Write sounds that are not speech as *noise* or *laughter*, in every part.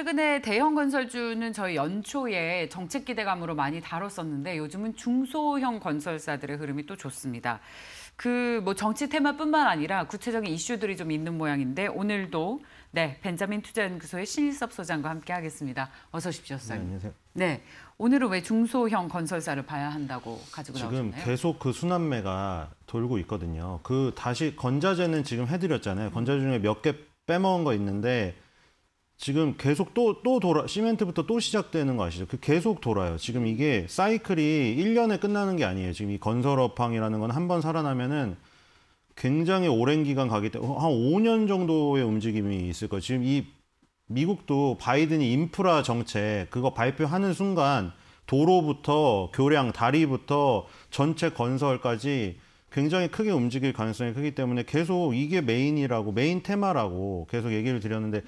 최근에 대형 건설주는 저희 연초에 정책 기대감으로 많이 다뤘었는데 요즘은 중소형 건설사들의 흐름이 또 좋습니다. 그 뭐 정치 테마뿐만 아니라 구체적인 이슈들이 좀 있는 모양인데 오늘도 네 벤자민 투자연구소의 신일섭 소장과 함께하겠습니다. 어서 오십시오, 네, 안녕하세요. 네, 오늘은 왜 중소형 건설사를 봐야 한다고 가지고 지금 나오셨나요? 지금 계속 그 순환매가 돌고 있거든요. 그 다시 건자재는 지금 해드렸잖아요. 건자재 중에 몇 개 빼먹은 거 있는데. 지금 계속 또, 또 돌아, 시멘트부터 또 시작되는 거 아시죠? 그 계속 돌아요. 지금 이게 사이클이 1년에 끝나는 게 아니에요. 지금 이 건설업황이라는 건 한 번 살아나면은 굉장히 오랜 기간 가기 때문에 어, 한 5년 정도의 움직임이 있을 거예요. 지금 이 미국도 바이든이 인프라 정책 그거 발표하는 순간 도로부터 교량, 다리부터 전체 건설까지 굉장히 크게 움직일 가능성이 크기 때문에 계속 이게 메인이라고 메인 테마라고 계속 얘기를 드렸는데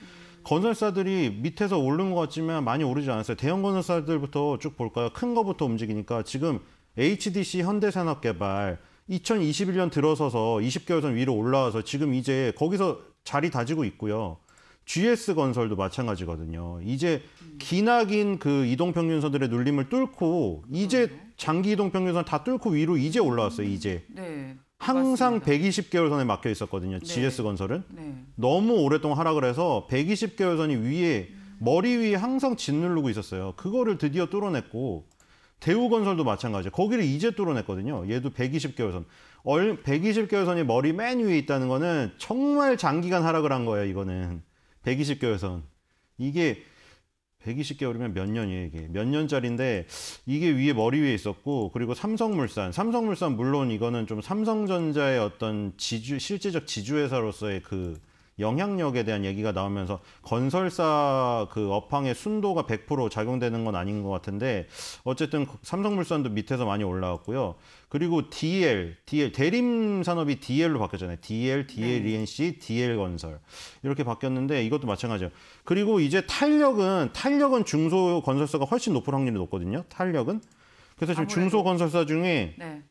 건설사들이 밑에서 오른 것 같지만 많이 오르지 않았어요. 대형 건설사들부터 쭉 볼까요? 큰 거부터 움직이니까 지금 HDC 현대산업개발 2021년 들어서서 20개월선 위로 올라와서 지금 이제 거기서 자리 다지고 있고요. GS 건설도 마찬가지거든요. 이제 기나긴 그 이동평균선들의 눌림을 뚫고 이제 장기 이동평균선 다 뚫고 위로 이제 올라왔어요. 이제. 네. 항상 맞습니다. 120개월 선에 막혀 있었거든요. 네. GS 건설은 네. 너무 오랫동안 하락을 해서 120개월 선이 위에 머리 위에 항상 짓누르고 있었어요. 그거를 드디어 뚫어냈고 대우건설도 마찬가지예요. 거기를 이제 뚫어냈거든요. 얘도 120개월 선. 120개월 선이 머리 맨 위에 있다는 거는 정말 장기간 하락을 한 거예요. 이거는 120개월 선. 이게 120개월이면 몇 년이에요, 이게. 몇 년짜리인데 이게 위에 머리 위에 있었고 그리고 삼성물산, 삼성물산 물론 이거는 좀 삼성전자의 어떤 지주 실질적 지주 회사로서의 그 영향력에 대한 얘기가 나오면서 건설사 그 업황의 순도가 100% 작용되는 건 아닌 것 같은데 어쨌든 삼성물산도 밑에서 많이 올라왔고요. 그리고 DL, DL 대림 산업이 DL로 바뀌었잖아요. DL, DL 네. ENC, DL 건설 이렇게 바뀌었는데 이것도 마찬가지예요. 그리고 이제 탄력은 탄력은 중소 건설사가 훨씬 높을 확률이 높거든요. 탄력은 그래서 지금 중소 건설사 중에 네.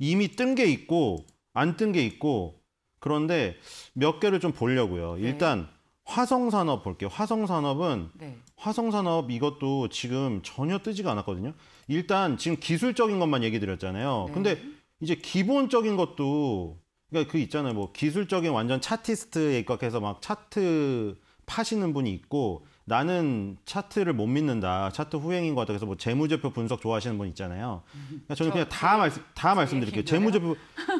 이미 뜬 게 있고 안 뜬 게 있고 그런데 몇 개를 좀 보려고요. 네. 일단 화성산업 볼게요. 화성산업은 네. 화성산업 이것도 지금 전혀 뜨지가 않았거든요. 일단 지금 기술적인 것만 얘기 드렸잖아요. 네. 근데 이제 기본적인 것도 그러니까 그 있잖아요. 뭐 기술적인 완전 차티스트에 입각해서 막 차트 파시는 분이 있고 나는 차트를 못 믿는다. 차트 후행인 것같아 그래서 뭐 재무제표 분석 좋아하시는 분 있잖아요. 그러니까 저는 그냥 다 그 말씀 다 말씀드릴게요. 재무제표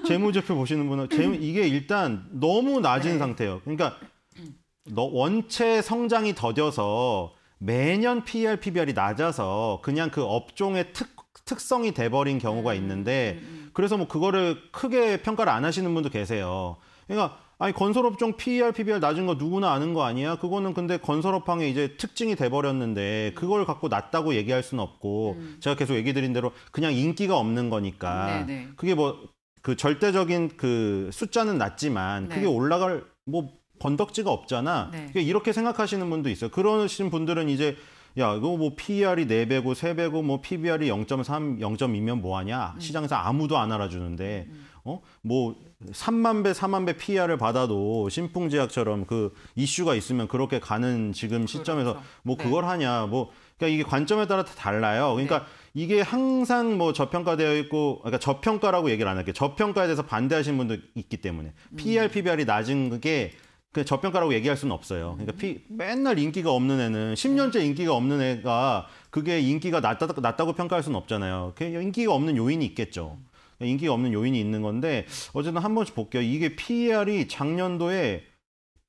재무제표 보시는 분은 *laughs* 재무, 이게 일단 너무 낮은 네. 상태예요. 그러니까 음. 원체 성장이 더뎌서 매년 p e r PBR이 낮아서 그냥 그 업종의 특 특성이 돼버린 경우가 음, 있는데 음, 그래서 뭐 그거를 크게 평가를 안 하시는 분도 계세요. 그러니까 아니 건설업종 PER, PBR 낮은 거 누구나 아는 거 아니야? 그거는 근데 건설업황의 이제 특징이 돼버렸는데 그걸 갖고 낮다고 얘기할 수는 없고 음. 제가 계속 얘기 드린 대로 그냥 인기가 없는 거니까 네네. 네. 그게 뭐 그 절대적인 그 숫자는 낮지만 네. 그게 올라갈 뭐번덕지가 없잖아. 네. 이렇게 생각하시는 분도 있어요. 그러시는 분들은 이제 야, 이거 뭐 PER이 4배고 3배고 뭐 PBR이 0.3, 0.2면 뭐하냐? 시장에서 아무도 안 알아주는데 음. 어? 뭐 3만 배, 4만 배 PR을 받아도 신풍제약처럼 그 이슈가 있으면 그렇게 가는 지금 시점에서 그렇죠. 뭐 네. 그걸 네. 하냐. 뭐 그러니까 이게 관점에 따라 다 달라요. 그러니까 네. 이게 항상 뭐 저평가되어 있고 그러니까 저평가라고 얘기를 안 할게요. 저평가에 대해서 반대하시는 분도 있기 때문에 음. PR, PBR이 낮은 게그 저평가라고 얘기할 수는 없어요. 그러니까 피, 음. 맨날 인기가 없는 애는 10년째 인기가 없는 애가 그게 인기가 낮다, 낮다고 평가할 수는 없잖아요. 그 인기가 없는 요인이 있겠죠. 인기가 없는 요인이 있는 건데 어쨌든 한 번씩 볼게요. 이게 PER이 작년도에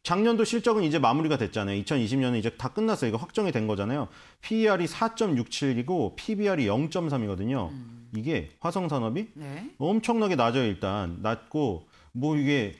작년도 실적은 이제 마무리가 됐잖아요. 2020년은 이제 다 끝났어요. 이거 확정이 된 거잖아요. PER이 4.67이고 PBR이 0.3이거든요. 음. 이게 화성산업이 네. 엄청나게 낮아요. 일단 낮고 뭐 이게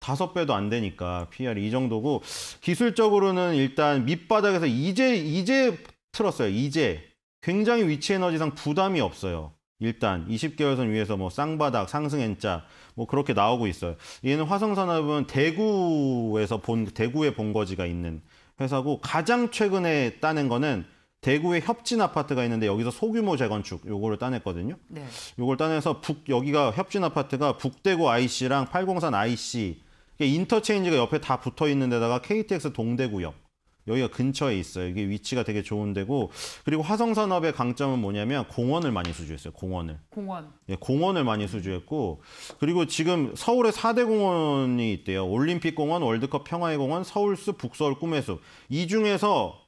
다섯 배도 안 되니까 PR이 e 이 정도고 기술적으로는 일단 밑바닥에서 이제 이제 틀었어요. 이제 굉장히 위치 에너지상 부담이 없어요. 일단 20개월선 위에서 뭐 쌍바닥 상승 N자 뭐 그렇게 나오고 있어요. 얘는 화성산업은 대구에서 본 대구에 본거지가 있는 회사고 가장 최근에 따낸 거는 대구에 협진 아파트가 있는데 여기서 소규모 재건축 요거를 따냈거든요. 네. 요걸 따내서 북 여기가 협진 아파트가 북대구 IC랑 803 IC 인터체인지가 옆에 다 붙어 있는 데다가 KTX 동대구역 여기가 근처에 있어요. 이게 위치가 되게 좋은 데고 그리고 화성 산업의 강점은 뭐냐면 공원을 많이 수주했어요. 공원을. 공원. 예, 공원을 많이 수주했고 그리고 지금 서울에 4대 공원이 있대요. 올림픽 공원, 월드컵 평화의 공원, 서울숲, 북서울 꿈의 숲. 이 중에서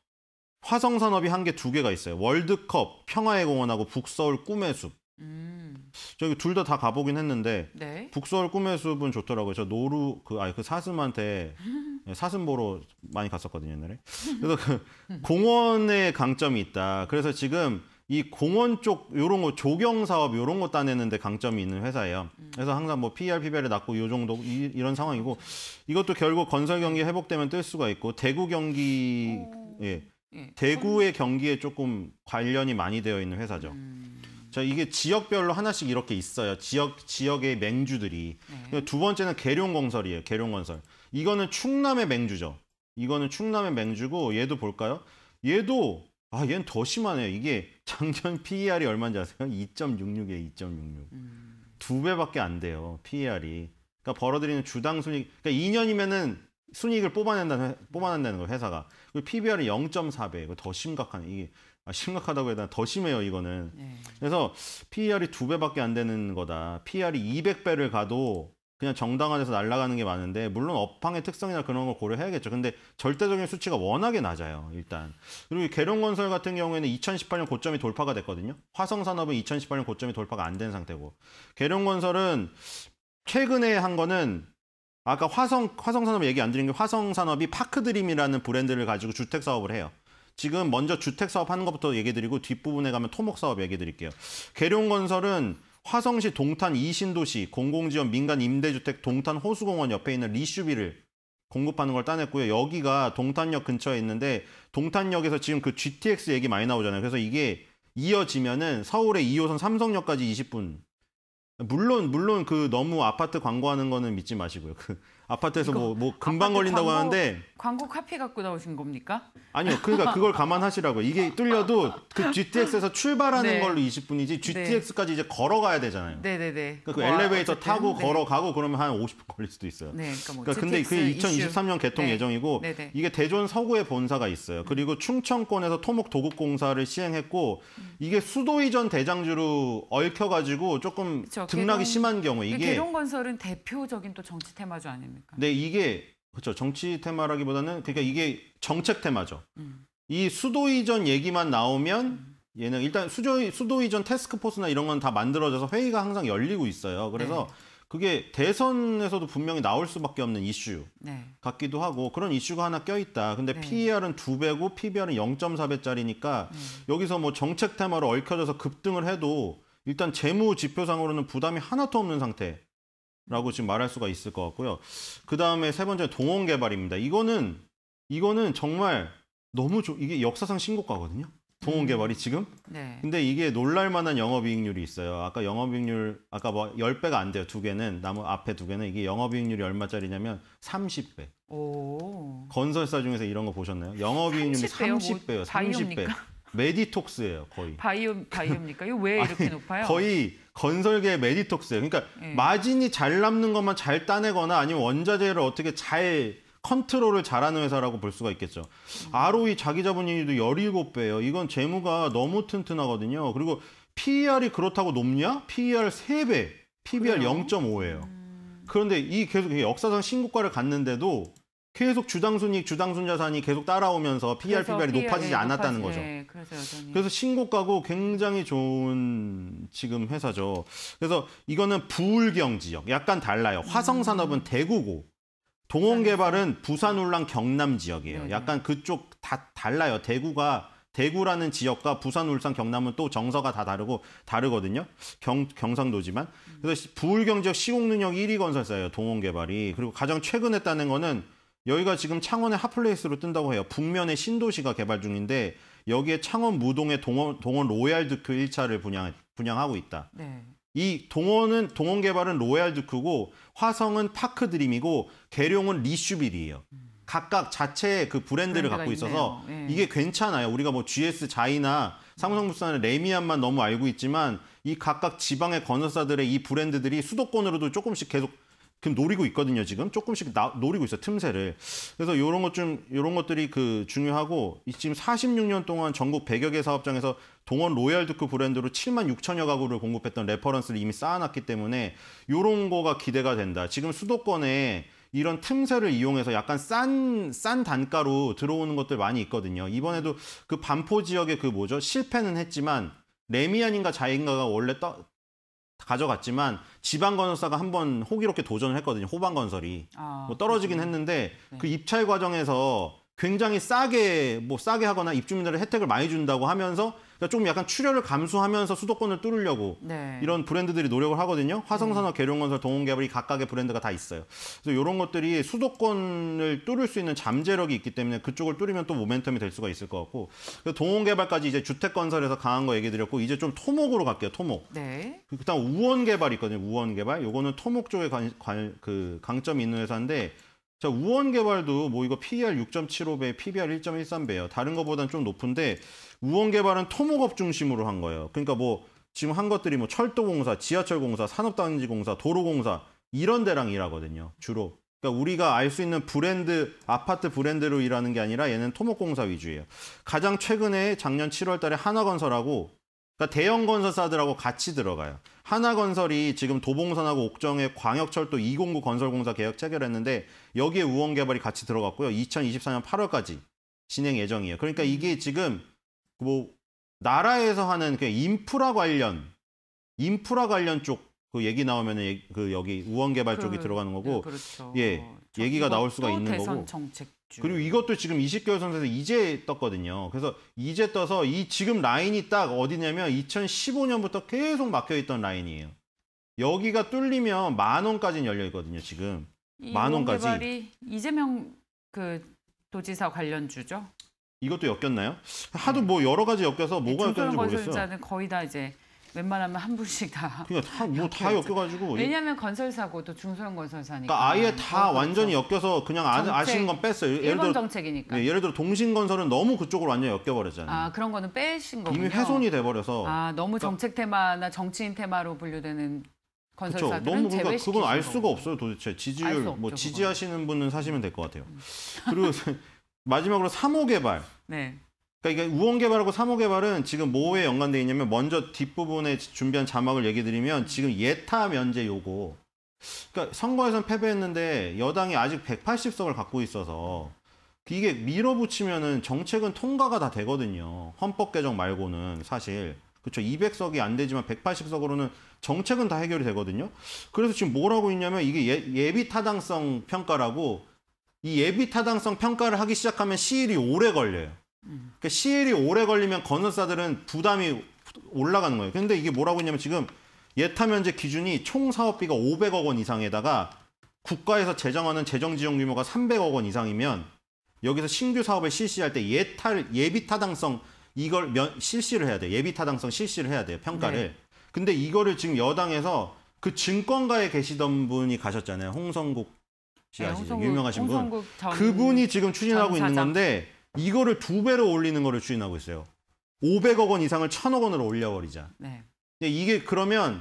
화성 산업이 한 개 두 개가 있어요. 월드컵 평화의 공원하고 북서울 꿈의 숲. 음. 저기 둘 다 다 가보긴 했는데 네? 북서울 꿈의 숲은 좋더라고요. 저 노루 그 아니 그 사슴한테 *laughs* 예, 사슴 보러 많이 갔었거든요 옛날에. 그래서 그 공원의 강점이 있다. 그래서 지금 이 공원 쪽 요런 거 조경 사업 요런 거 따내는데 강점이 있는 회사예요. 그래서 항상 뭐 PER, PBR이 낮고 요 정도 이, 런 상황이고 이것도 결국 건설 경기 회복되면 뜰 수가 있고 대구 경기 예, 예. 대구의 경기에 조금 관련이 많이 되어 있는 회사죠. 음. 자, 이게 지역별로 하나씩 이렇게 있어요. 지역 지역의 맹주들이. 네. 두 번째는 계룡건설이에요. 계룡건설. 이거는 충남의 맹주죠. 이거는 충남의 맹주고 얘도 볼까요? 얘도 아 얘는 더 심하네요. 이게 작년 PER이 얼마인지 아세요? 2 6 6이에 2.66. 음. 두 배밖에 안 돼요. PER이. 그러니까 벌어들이는 주당 순익. 그러니까 2년이면은 순익을 뽑아낸다는 뽑아낸다는 거 회사가. 그리고 p b e r 이 0.4배. 이거 더 심각한 이게 아, 심각하다고 해야 되나 더 심해요 이거는. 네. 그래서 PER이 두 배밖에 안 되는 거다. PER이 200배를 가도 그냥 정당 안에서 날아가는 게 많은데 물론 업황의 특성이나 그런 걸 고려해야겠죠. 근데 절대적인 수치가 워낙에 낮아요. 일단 그리고 계룡건설 같은 경우에는 2018년 고점이 돌파가 됐거든요. 화성산업은 2018년 고점이 돌파가 안 된 상태고 계룡건설은 최근에 한 거는 아까 화성 화성산업 얘기 안 드린 게 화성산업이 파크드림이라는 브랜드를 가지고 주택 사업을 해요. 지금 먼저 주택 사업 하는 것부터 얘기 드리고 뒷부분에 가면 토목 사업 얘기 드릴게요. 계룡건설은 화성시 동탄 이신도시 공공지원 민간 임대주택 동탄 호수공원 옆에 있는 리슈비를 공급하는 걸 따냈고요. 여기가 동탄역 근처에 있는데 동탄역에서 지금 그 GTX 얘기 많이 나오잖아요. 그래서 이게 이어지면은 서울의 2호선 삼성역까지 20분. 물론 물론 그 너무 아파트 광고하는 거는 믿지 마시고요. 그 아파트에서 뭐, 뭐 금방 걸린다고 광고, 하는데 광고 카피 갖고 나오신 겁니까? 아니요. 그러니까 그걸 *laughs* 감안하시라고 이게 뚫려도 그 GTX에서 출발하는 네. 걸로 20분이지 GTX까지 이제 걸어가야 되잖아요. 네네네. 네, 네. 그러니까 그 와, 엘리베이터 타고 네. 걸어가고 그러면 한 50분 걸릴 수도 있어요. 네, 그러니까, 뭐 그러니까 근데 그게 2023년 이슈. 개통 예정이고 이게 대전 서구에 본사가 있어요. 그리고 충청권에서 토목 도급 공사를 시행했고 음. 이게 수도 이전 대장주로 얽혀가지고 조금 그쵸, 등락이 개동, 심한 경우 그 이게 개동건설은 대표적인 또 정치 테마주 아닙니까? 그러까 근데 이게 그렇죠. 정치 테마라기보다는 그러니까 이게 정책 테마죠. 음. 이 수도 이전 얘기만 나오면 음. 얘는 일단 수조, 수도 이전 테스크포스나 이런 건 다 만들어져서 회의가 항상 열리고 있어요. 그래서 네. 그게 대선에서도 분명히 나올 수밖에 없는 이슈 네. 같기도 하고 그런 이슈가 하나 껴있다. 근데 네. PER은 두 배고 PBR은 0.4배짜리니까 네. 음. 여기서 뭐 정책 테마로 얽혀져서 급등을 해도 일단 재무 지표상으로는 부담이 하나도 없는 상태. 라고 지금 말할 수가 있을 것 같고요. 그 다음에 세 번째 동원 개발입니다. 이거는 이거는 정말 너무 조, 이게 역사상 신고가거든요. 동원 음. 개발이 지금. 네. 근데 이게 놀랄 만한 영업 이익률이 있어요. 아까 영업 이익률 아까 뭐 10배가 안 돼요. 두 개는 나무 앞에 두 개는 이게 영업 이익률이 얼마짜리냐면 30배. 오. 건설사 중에서 이런 거 보셨나요? 영업 이익률이 30배요. 30배. 30배. 메디톡스예요, 거의. 바이오 바이오입니까? 이거 왜 이렇게 아니, 높아요? 거의 건설계 메디톡스예요. 그러니까 예. 마진이 잘 남는 것만 잘 따내거나 아니면 원자재를 어떻게 잘 컨트롤을 잘하는 회사라고 볼 수가 있겠죠. 음. ROE 자기자본이익도 17배예요. 이건 재무가 너무 튼튼하거든요. 그리고 PER이 그렇다고 높냐? PER 3배, PBR 0.5예요. 음. 그런데 이 계속 역사상 신고가를 갔는데도 계속 주당순이익, 주당순자산이 계속 따라오면서 PR, PBR이 높아지지 않았다는 거죠. 네, 그래서, 여전히. 그래서 신고가고 굉장히 좋은 지금 회사죠. 그래서 이거는 부울경 지역, 약간 달라요. 화성산업은 음. 대구고, 동원개발은 부산, 울랑, 경남 지역이에요. 네, 네. 약간 그쪽 다 달라요. 대구가 대구라는 지역과 부산, 울산, 경남은 또 정서가 다 다르고 다르거든요. 경, 경상도지만. 음. 그래서 부울경 지역 시공능력 1위 건설사예요. 동원개발이. 그리고 가장 최근 했다는 거는 여기가 지금 창원의 핫플레이스로 뜬다고 해요. 북면의 신도시가 개발 중인데 여기에 창원 무동의 동원, 동원 로얄드크 1차를 분양, 분양하고 있다. 네. 이 동원은 동원 개발은 로얄드크고 화성은 파크드림이고 계룡은 리슈빌이에요. 음. 각각 자체의 그 브랜드를 갖고 있어서 네. 이게 괜찮아요. 우리가 뭐 GS 자이나 삼성부산의 레미안만 너무 알고 있지만 이 각각 지방의 건설사들의 이 브랜드들이 수도권으로도 조금씩 계속 지금 노리고 있거든요. 지금 조금씩 나, 노리고 있어 틈새를. 그래서 이런 것좀 이런 것들이 그 중요하고 지금 46년 동안 전국 100여 개 사업장에서 동원 로얄 드크 브랜드로 7만 6천여 가구를 공급했던 레퍼런스를 이미 쌓아놨기 때문에 이런 거가 기대가 된다. 지금 수도권에 이런 틈새를 이용해서 약간 싼, 싼 단가로 들어오는 것들 많이 있거든요. 이번에도 그 반포 지역의 그 뭐죠? 실패는 했지만 레미안인가 자인가가 원래 떠, 가져갔지만 지방 건설사가 한번 호기롭게 도전을 했거든요. 호방 건설이 아, 뭐 떨어지긴 그렇 했는데 네. 그 입찰 과정에서 굉장히 싸게 뭐 싸게 하거나 입주민들의 혜택을 많이 준다고 하면서 그러니까 조금 약간 출혈을 감수하면서 수도권을 뚫으려고 네. 이런 브랜드들이 노력을 하거든요. 화성산업, 네. 계룡건설, 동원개발이 각각의 브랜드가 다 있어요. 그래서 이런 것들이 수도권을 뚫을 수 있는 잠재력이 있기 때문에 그쪽을 뚫으면 또 모멘텀이 될 수가 있을 것 같고 동원개발까지 이제 주택건설에서 강한 거 얘기 드렸고 이제 좀 토목으로 갈게요. 토목. 네. 그다음 우원개발 있거든요. 우원개발. 요거는 토목 쪽에 관, 관, 그 강점이 있는 회사인데 자, 우원 개발도 뭐 이거 PER 6.75배, PBR 1.13배예요. 다른 거보다는 좀 높은데 우원 개발은 토목업 중심으로 한 거예요. 그러니까 뭐 지금 한 것들이 뭐 철도공사, 지하철공사, 산업단지공사, 도로공사 이런 데랑 일하거든요. 주로. 그러니까 우리가 알 수 있는 브랜드, 아파트 브랜드로 일하는 게 아니라 얘는 토목공사 위주예요. 가장 최근에 작년 7월 달에 하나건설하고 그러니까 대형 건설사들하고 같이 들어가요. 하나건설이 지금 도봉산하고 옥정의 광역철도 209 건설공사 계약 체결했는데 여기에 우원개발이 같이 들어갔고요. 2024년 8월까지 진행 예정이에요. 그러니까 이게 지금 뭐 나라에서 하는 그 인프라 관련 인프라 관련 쪽 그 얘기 나오면은 그 여기 우원개발 그, 쪽이 들어가는 거고 네, 그렇죠. 예 얘기가 나올 수가 있는 대선 거고 정책주. 그리고 이것도 지금 20개월 선에서 이제 떴거든요. 그래서 이제 떠서 이 지금 라인이 딱 어디냐면 2015년부터 계속 막혀 있던 라인이에요. 여기가 뚫리면 만 원까지는 열려 있거든요. 지금 만 원까지 이재명 그 도지사 관련주죠. 이것도 엮였나요? 하도 네. 뭐 여러 가지 엮여서 뭐가 엮였는지 모르겠어요. 거의 다 이제 웬만하면 한 분씩 다. 그러니까 뭐다 뭐 엮여가지고. 왜냐하면 건설사고또 중소형 건설사니까. 그러니까 아예 다 그렇죠. 완전히 엮여서 그냥 정 아시는 건 뺐어요. 예를 일본 정책이니까. 네, 예를 들어 동신건설은 너무 그쪽으로 완전 엮여버렸잖아요. 아 그런 거는 빼신 거군요. 이미 훼손이 돼버려서. 아 너무 그러니까 정책 테마나 정치인 테마로 분류되는 건설사들은 그쵸. 너무 그러니까 그건 알 수가 거군 없어요 도대체 지지율 뭐 지지하시는 분은 사시면 될 것 같아요. 음. 그리고 *laughs* 마지막으로 3호 개발. 네. 그러니까 이게 우원 개발하고 3호 개발은 지금 뭐에 연관돼 있냐면 먼저 뒷부분에 준비한 자막을 얘기 드리면 지금 예타 면제 요구. 그러니까 선거에서는 패배했는데 여당이 아직 180석을 갖고 있어서 이게 밀어붙이면은 정책은 통과가 다 되거든요. 헌법 개정 말고는 사실 그렇죠. 200석이 안 되지만 180석으로는 정책은 다 해결이 되거든요. 그래서 지금 뭐라고 있냐면 이게 예, 예비 타당성 평가라고 이 예비 타당성 평가를 하기 시작하면 시일이 오래 걸려요. 그러니까 시일이 오래 걸리면 건설사들은 부담이 올라가는 거예요. 근데 이게 뭐라고 했냐면 지금 예타 면제 기준이 총 사업비가 500억 원 이상에다가 국가에서 제정하는 재정 지원 규모가 300억 원 이상이면 여기서 신규 사업을 실시할 때 예탈 예비 타당성 이걸 면, 실시를 해야 돼. 예비 타당성 실시를 해야 돼요. 평가를. 네. 근데 이거를 지금 여당에서 그 증권가에 계시던 분이 가셨잖아요. 홍성국 씨 네, 아시죠? 네, 유명하신 분. 그분이 지금 추진하고 있는 건데 이거를 두 배로 올리는 거를 추진하고 있어요. 500억 원 이상을 1000억 원으로 올려버리자. 네. 이게 그러면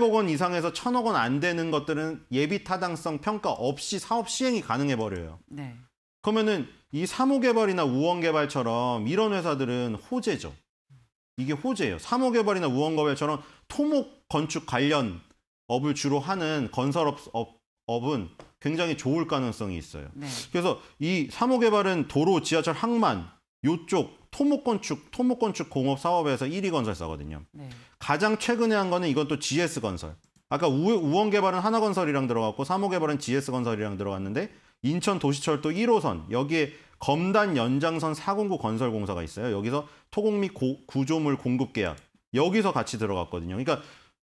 500억 원 이상에서 1000억 원 안 되는 것들은 예비 타당성 평가 없이 사업 시행이 가능해 버려요. 네. 그러면은 이 사모개발이나 우원개발처럼 이런 회사들은 호재죠. 이게 호재예요. 사모개발이나 우원개발처럼 토목 건축 관련 업을 주로 하는 건설업 업, 업은 굉장히 좋을 가능성이 있어요. 네. 그래서 이 사모개발은 도로, 지하철, 항만 요쪽 토목건축, 토목건축 공업 사업에서 1위 건설사거든요. 네. 가장 최근에 한 거는 이건 또 GS 건설. 아까 우, 우원 개발은 하나건설이랑 들어갔고 사모 개발은 GS 건설이랑 들어갔는데 인천 도시철도 1호선 여기에 검단 연장선 409 건설공사가 있어요. 여기서 토공 및 고, 구조물 공급 계약 여기서 같이 들어갔거든요. 그러니까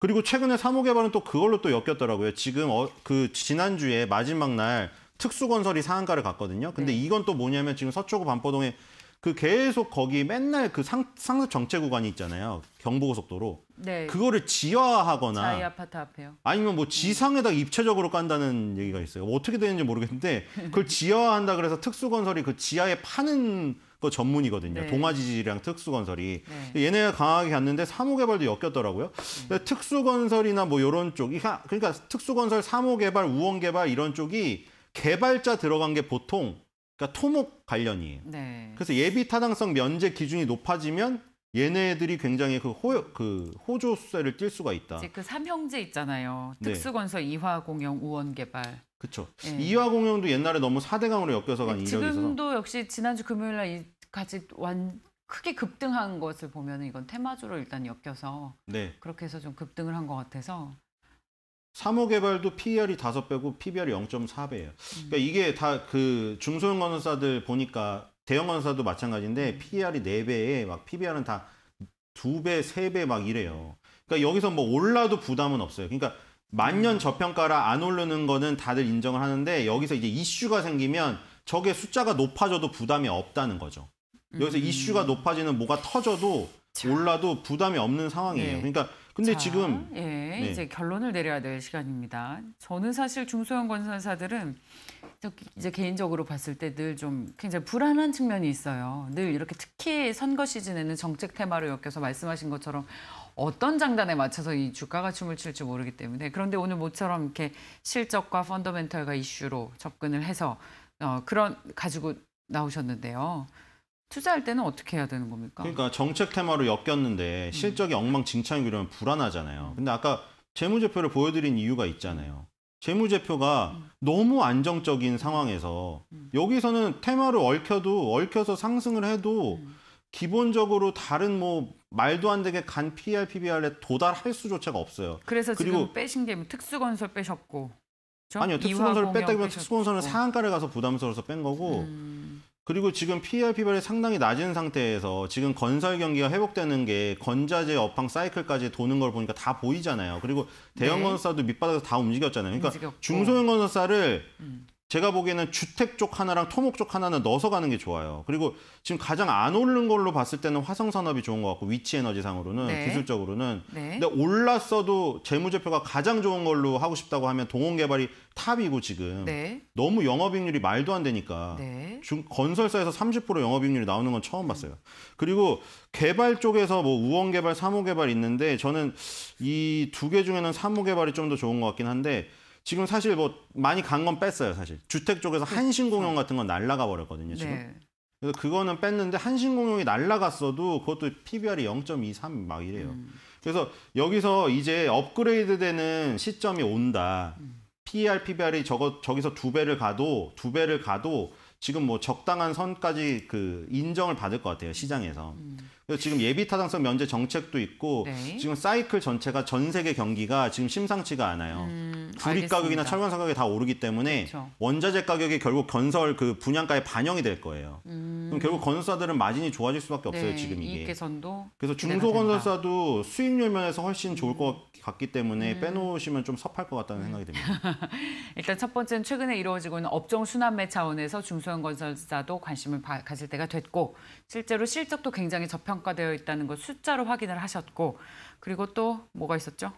그리고 최근에 사모개발은 또 그걸로 또 엮였더라고요. 지금 어, 그 지난주에 마지막 날 특수건설이 상한가를 갔거든요. 근데 네. 이건 또 뭐냐면 지금 서초구 반포동에 그 계속 거기 맨날 그 상, 상습 정체 구간이 있잖아요. 경부고속도로. 네. 그거를 지하하거나 자이 아파트 앞에요. 아니면 뭐 네. 지상에다 입체적으로 깐다는 얘기가 있어요. 어떻게 되는지 모르겠는데 그걸 *laughs* 지하한다 화 그래서 특수건설이 그 지하에 파는 그 전문이거든요. 네. 동아지질이랑 특수건설이. 네. 얘네가 강하게 갔는데 사무개발도 엮였더라고요. 음. 특수건설이나 뭐 이런 쪽이 그러니까, 그러니까 특수건설, 사무개발, 우원개발 이런 쪽이 개발자 들어간 게 보통 그러니까 토목 관련이에요. 네. 그래서 예비 타당성 면제 기준이 높아지면 얘네들이 굉장히 그, 호, 그 호조세를 띨 수가 있다. 이제 그 삼형제 있잖아요. 네. 특수건설, 네. 이화공영, 우원개발. 그렇죠. 네. 이화공영도 옛날에 너무 사대강으로 엮여서 간 네, 인력이 있어서. 지금도 역시 지난주 금요일 날 까지 완 크게 급등한 것을 보면 이건 테마주로 일단 엮여서 네. 그렇게 해서 좀 급등을 한 것 같아서 사모개발도 PER이 5배고 PBR이 0.4배예요. 음. 그러니까 이게 다 그 중소형 건설사들 보니까 대형 건설사도 마찬가지인데 음. PER이 4배에 막 PBR은 다 2배, 3배 막 이래요. 그러니까 여기서 뭐 올라도 부담은 없어요. 그러니까 만년 음. 저평가라 안 오르는 거는 다들 인정을 하는데 여기서 이제 이슈가 생기면 저게 숫자가 높아져도 부담이 없다는 거죠. 여기서 음. 이슈가 높아지는 뭐가 터져도 자. 올라도 부담이 없는 상황이에요. 네. 그러니까 근데 자, 지금 예, 네. 이제 결론을 내려야 될 시간입니다. 저는 사실 중소형 건설사들은 이제 개인적으로 봤을 때 늘 좀 굉장히 불안한 측면이 있어요. 늘 이렇게 특히 선거 시즌에는 정책 테마로 엮여서 말씀하신 것처럼 어떤 장단에 맞춰서 이 주가가 춤을 출지 모르기 때문에 그런데 오늘 모처럼 이렇게 실적과 펀더멘털과 이슈로 접근을 해서 어, 그런 가지고 나오셨는데요. 투자할 때는 어떻게 해야 되는 겁니까? 그러니까 정책 테마로 엮였는데 음. 실적이 엉망진창이면 불안하잖아요. 근데 아까 재무제표를 보여드린 이유가 있잖아요. 재무제표가 음. 너무 안정적인 상황에서 음. 여기서는 테마를 얽혀도 얽혀서 상승을 해도 음. 기본적으로 다른 뭐 말도 안 되게 간 PER, PBR에 도달할 수조차가 없어요. 그래서 그리고 지금 빼신 게뭐 특수건설 빼셨고 그렇죠? 아니요, 특수건설 을 뺐다기보다 특수건설은 상한가를 가서 부담스러워서 뺀 거고 음. 그리고 지금 PERP별이 상당히 낮은 상태에서 지금 건설 경기가 회복되는 게 건자재 업황 사이클까지 도는 걸 보니까 다 보이잖아요. 그리고 대형 네. 건설사도 밑바닥에서 다 움직였잖아요. 그러니까 움직였고. 중소형 건설사를 음. 제가 보기에는 주택 쪽 하나랑 토목 쪽 하나는 넣어서 가는 게 좋아요. 그리고 지금 가장 안 오르는 걸로 봤을 때는 화성 산업이 좋은 것 같고 위치 에너지상으로는 네. 기술적으로는 네. 근데 올랐어도 재무제표가 가장 좋은 걸로 하고 싶다고 하면 동원개발이 탑이고 지금 네. 너무 영업익률이 말도 안 되니까 네. 중, 건설사에서 30% 영업익률이 나오는 건 처음 봤어요. 그리고 개발 쪽에서 뭐 우원개발, 사무개발 있는데 저는 이 두 개 중에는 사무개발이좀 더 좋은 것 같긴 한데 지금 사실 뭐 많이 간 건 뺐어요, 사실. 주택 쪽에서 그렇죠. 한신 공용 같은 건 날라가 버렸거든요, 지금. 네. 그래서 그거는 뺐는데 한신 공용이 날라갔어도 그것도 PBR이 0.23 막 이래요. 음. 그래서 여기서 이제 업그레이드 되는 시점이 온다. 음. PER, PBR이 저거 저기서 두 배를 가도 두 배를 가도 지금 뭐 적당한 선까지 그 인정을 받을 것 같아요, 시장에서. 음. 지금 예비 타당성 면제 정책도 있고 네. 지금 사이클 전체가 전 세계 경기가 지금 심상치가 않아요. 음, 구리 가격이나 철광석 가격이 다 오르기 때문에 그렇죠. 원자재 가격이 결국 건설 그 분양가에 반영이 될 거예요. 음. 그럼 결국 건설사들은 마진이 좋아질 수밖에 없어요. 네. 지금 이게. 개선도 그래서 중소 건설사도 수익률 면에서 훨씬 좋을 음. 것 같기 때문에 음. 빼놓으시면 좀 섭할 것 같다는 생각이 듭니다. *laughs* 일단 첫 번째는 최근에 이루어지고 있는 업종 순환매 차원에서 중소형 건설사도 관심을 가질 때가 됐고 실제로 실적도 굉장히 저평 평가되어 있다는 것 숫자로 확인을 하셨고 그리고 또 뭐가 있었죠?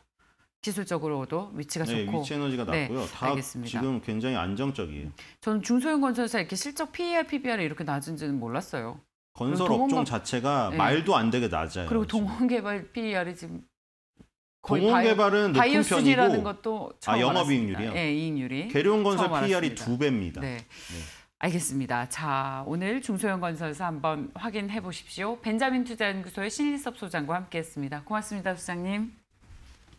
기술적으로도 위치가 네, 좋고 위치 에너지가 네, 낮고요. 다 알겠습니다. 지금 굉장히 안정적이에요. 저는 중소형 건설사 이렇게 실적 PER, PBR이 이렇게 낮은지는 몰랐어요. 건설 동원가... 업종 자체가 네. 말도 안 되게 낮아요. 그리고 동원개발 PER이 지금 e 거원개발은 높은 바이오수지라는 편이고 것아 영업이익률이요. 네, 예, 이익률이 계룡건설 PER이 두 배입니다. 네. 네. 알겠습니다. 자, 오늘 중소형 건설사 한번 확인해 보십시오. 벤자민 투자연구소의 신일섭 소장과 함께했습니다. 고맙습니다, 소장님.